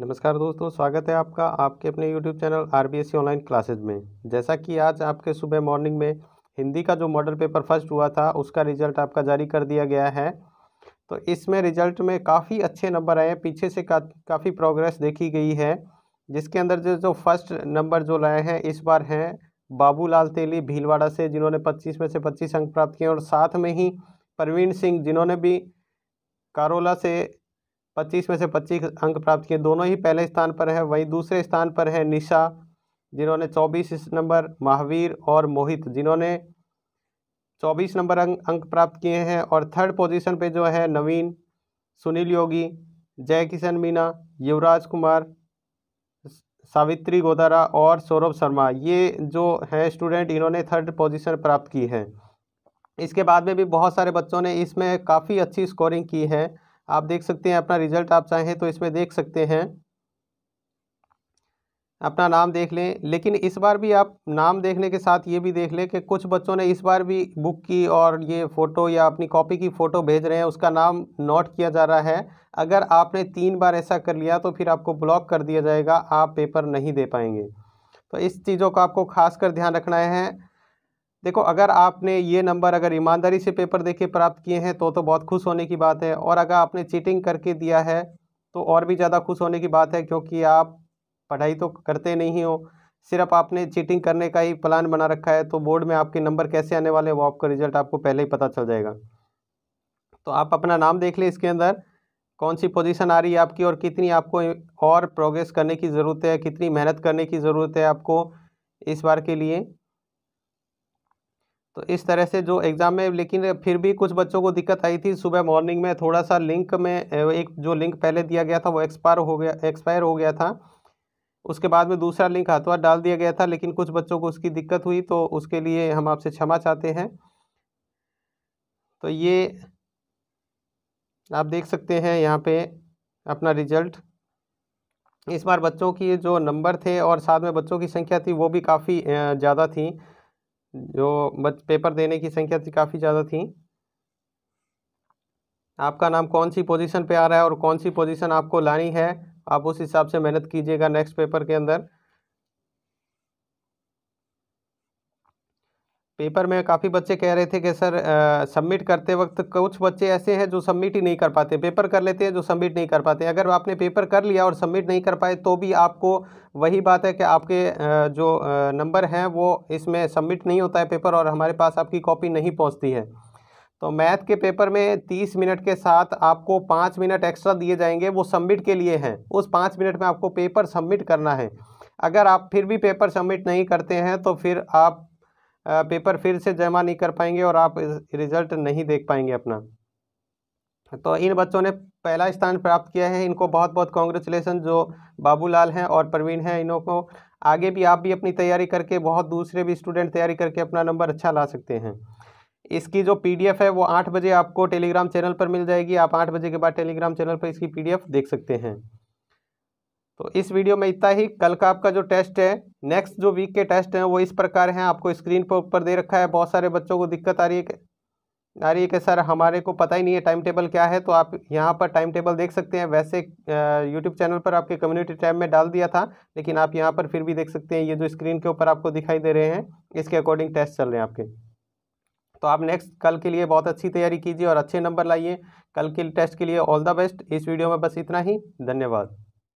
नमस्कार दोस्तों स्वागत है आपका आपके अपने YouTube channel R B S online classes में जैसा कि आज आपके सुबह मॉर्निंग में हिंदी का जो मॉडल पेपर फर्स्ट हुआ था उसका रिजल्ट आपका जारी कर दिया गया है तो इसमें रिजल्ट में काफ़ी अच्छे नंबर आए हैं पीछे से का, काफ़ी प्रोग्रेस देखी गई है जिसके अंदर जो जो फर्स्ट नंबर जो लाए हैं इस बार हैं बाबूलाल तेली भीलवाड़ा से जिन्होंने पच्चीस में से पच्चीस अंक प्राप्त किए और साथ में ही प्रवीण सिंह जिन्होंने भी कारोला से पच्चीस में से पच्चीस अंक प्राप्त किए दोनों ही पहले स्थान पर है वहीं दूसरे स्थान पर है निशा जिन्होंने चौबीस नंबर महावीर और मोहित जिन्होंने चौबीस नंबर अंक अंक प्राप्त किए हैं और थर्ड पोजीशन पे जो है नवीन सुनील योगी जय किशन मीना युवराज कुमार सावित्री गोदारा और सौरभ शर्मा ये जो हैं स्टूडेंट इन्होंने थर्ड पोजीशन प्राप्त की है इसके बाद में भी बहुत सारे बच्चों ने इसमें काफ़ी अच्छी स्कोरिंग की है आप देख सकते हैं अपना रिजल्ट आप चाहें तो इसमें देख सकते हैं अपना नाम देख लें लेकिन इस बार भी आप नाम देखने के साथ ये भी देख लें कि कुछ बच्चों ने इस बार भी बुक की और ये फ़ोटो या अपनी कॉपी की फ़ोटो भेज रहे हैं उसका नाम नोट किया जा रहा है अगर आपने तीन बार ऐसा कर लिया तो फिर आपको ब्लॉक कर दिया जाएगा आप पेपर नहीं दे पाएंगे तो इस चीज़ों का आपको खास कर ध्यान रखना है देखो अगर आपने ये नंबर अगर ईमानदारी से पेपर देके प्राप्त किए हैं तो तो बहुत खुश होने की बात है और अगर आपने चीटिंग करके दिया है तो और भी ज़्यादा खुश होने की बात है क्योंकि आप पढ़ाई तो करते नहीं हो सिर्फ आपने चीटिंग करने का ही प्लान बना रखा है तो बोर्ड में आपके नंबर कैसे आने वाले हैं वो आपका रिजल्ट आपको पहले ही पता चल जाएगा तो आप अपना नाम देख लें इसके अंदर कौन सी पोजीशन आ रही है आपकी और कितनी आपको और प्रोग्रेस करने की ज़रूरत है कितनी मेहनत करने की ज़रूरत है आपको इस बार के लिए तो इस तरह से जो एग्ज़ाम में लेकिन फिर भी कुछ बच्चों को दिक्कत आई थी सुबह मॉर्निंग में थोड़ा सा लिंक में एक जो लिंक पहले दिया गया था वो एक्सपायर हो गया एक्सपायर हो गया था उसके बाद में दूसरा लिंक हाथों डाल दिया गया था लेकिन कुछ बच्चों को उसकी दिक्कत हुई तो उसके लिए हम आपसे क्षमा चाहते हैं तो ये आप देख सकते हैं यहाँ पे अपना रिजल्ट इस बार बच्चों की जो नंबर थे और साथ में बच्चों की संख्या थी वो भी काफ़ी ज़्यादा थी जो बच पेपर देने की संख्या काफ़ी ज़्यादा थी आपका नाम कौन सी पोजीशन पे आ रहा है और कौन सी पोजीशन आपको लानी है आप उस हिसाब से मेहनत कीजिएगा नेक्स्ट पेपर के अंदर पेपर में काफ़ी बच्चे कह रहे थे कि सर सबमिट करते वक्त कुछ बच्चे ऐसे हैं जो सबमिट ही नहीं कर पाते पेपर कर लेते हैं जो सबमिट नहीं कर पाते अगर आपने पेपर कर लिया और सबमिट नहीं कर पाए तो भी आपको वही बात है कि आपके आ, जो नंबर हैं वो इसमें सबमिट नहीं होता है पेपर और हमारे पास आपकी कॉपी नहीं पहुँचती है तो मैथ के पेपर में तीस मिनट के साथ आपको पाँच मिनट एक्स्ट्रा दिए जाएंगे वो सबमिट के लिए हैं उस पाँच मिनट में आपको पेपर सबमिट करना है अगर आप फिर भी पेपर सबमिट नहीं करते हैं तो फिर आप पेपर फिर से जमा नहीं कर पाएंगे और आप रिज़ल्ट नहीं देख पाएंगे अपना तो इन बच्चों ने पहला स्थान प्राप्त किया है इनको बहुत बहुत कॉन्ग्रेचुलेसन जो बाबूलाल हैं और प्रवीण हैं इनों को आगे भी आप भी अपनी तैयारी करके बहुत दूसरे भी स्टूडेंट तैयारी करके अपना नंबर अच्छा ला सकते हैं इसकी जो पीडीएफ है वो आठ बजे आपको टेलीग्राम चैनल पर मिल जाएगी आप आठ बजे के बाद टेलीग्राम चैनल पर इसकी पीडीएफ देख सकते हैं तो इस वीडियो में इतना ही कल का आपका जो टेस्ट है नेक्स्ट जो वीक के टेस्ट हैं वो इस प्रकार हैं आपको स्क्रीन पर ऊपर दे रखा है बहुत सारे बच्चों को दिक्कत आ रही है आ रही है कि सर हमारे को पता ही नहीं है टाइम टेबल क्या है तो आप यहाँ पर टाइम टेबल देख सकते हैं वैसे यूट्यूब चैनल पर आपके कम्युनिटी टैब में डाल दिया था लेकिन आप यहाँ पर फिर भी देख सकते हैं ये जो स्क्रीन के ऊपर आपको दिखाई दे रहे हैं इसके अकॉर्डिंग टेस्ट चल रहे हैं आपके तो आप नेक्स्ट कल के लिए बहुत अच्छी तैयारी कीजिए और अच्छे नंबर लाइए कल के टेस्ट के लिए ऑल द बेस्ट इस वीडियो में बस इतना ही धन्यवाद